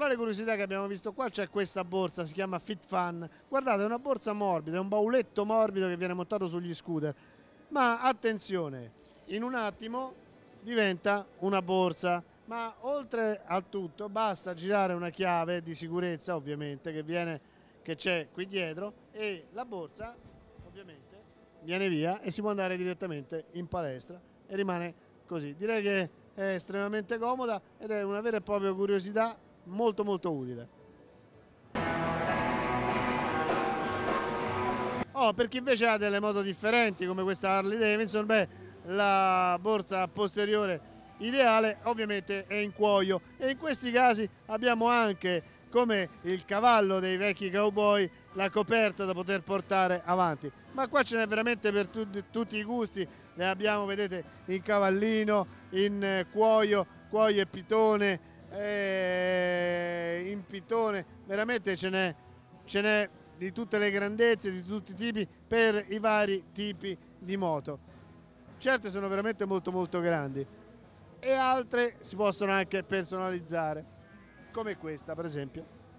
Tra le curiosità che abbiamo visto qua c'è questa borsa, si chiama Fit FitFan. Guardate, è una borsa morbida, è un bauletto morbido che viene montato sugli scooter. Ma attenzione, in un attimo diventa una borsa. Ma oltre a tutto basta girare una chiave di sicurezza, ovviamente, che viene che c'è qui dietro e la borsa ovviamente viene via e si può andare direttamente in palestra e rimane così. Direi che è estremamente comoda ed è una vera e propria curiosità molto molto utile. Oh, per chi invece ha delle moto differenti come questa Harley Davidson, beh, la borsa posteriore ideale ovviamente è in cuoio e in questi casi abbiamo anche come il cavallo dei vecchi cowboy la coperta da poter portare avanti ma qua ce n'è veramente per tu tutti i gusti ne abbiamo vedete in cavallino in eh, cuoio cuoio e pitone eh, in pitone, veramente ce n'è, ce n'è di tutte le grandezze, di tutti i tipi, per i vari tipi di moto. Certe sono veramente molto molto grandi e altre si possono anche personalizzare, come questa per esempio.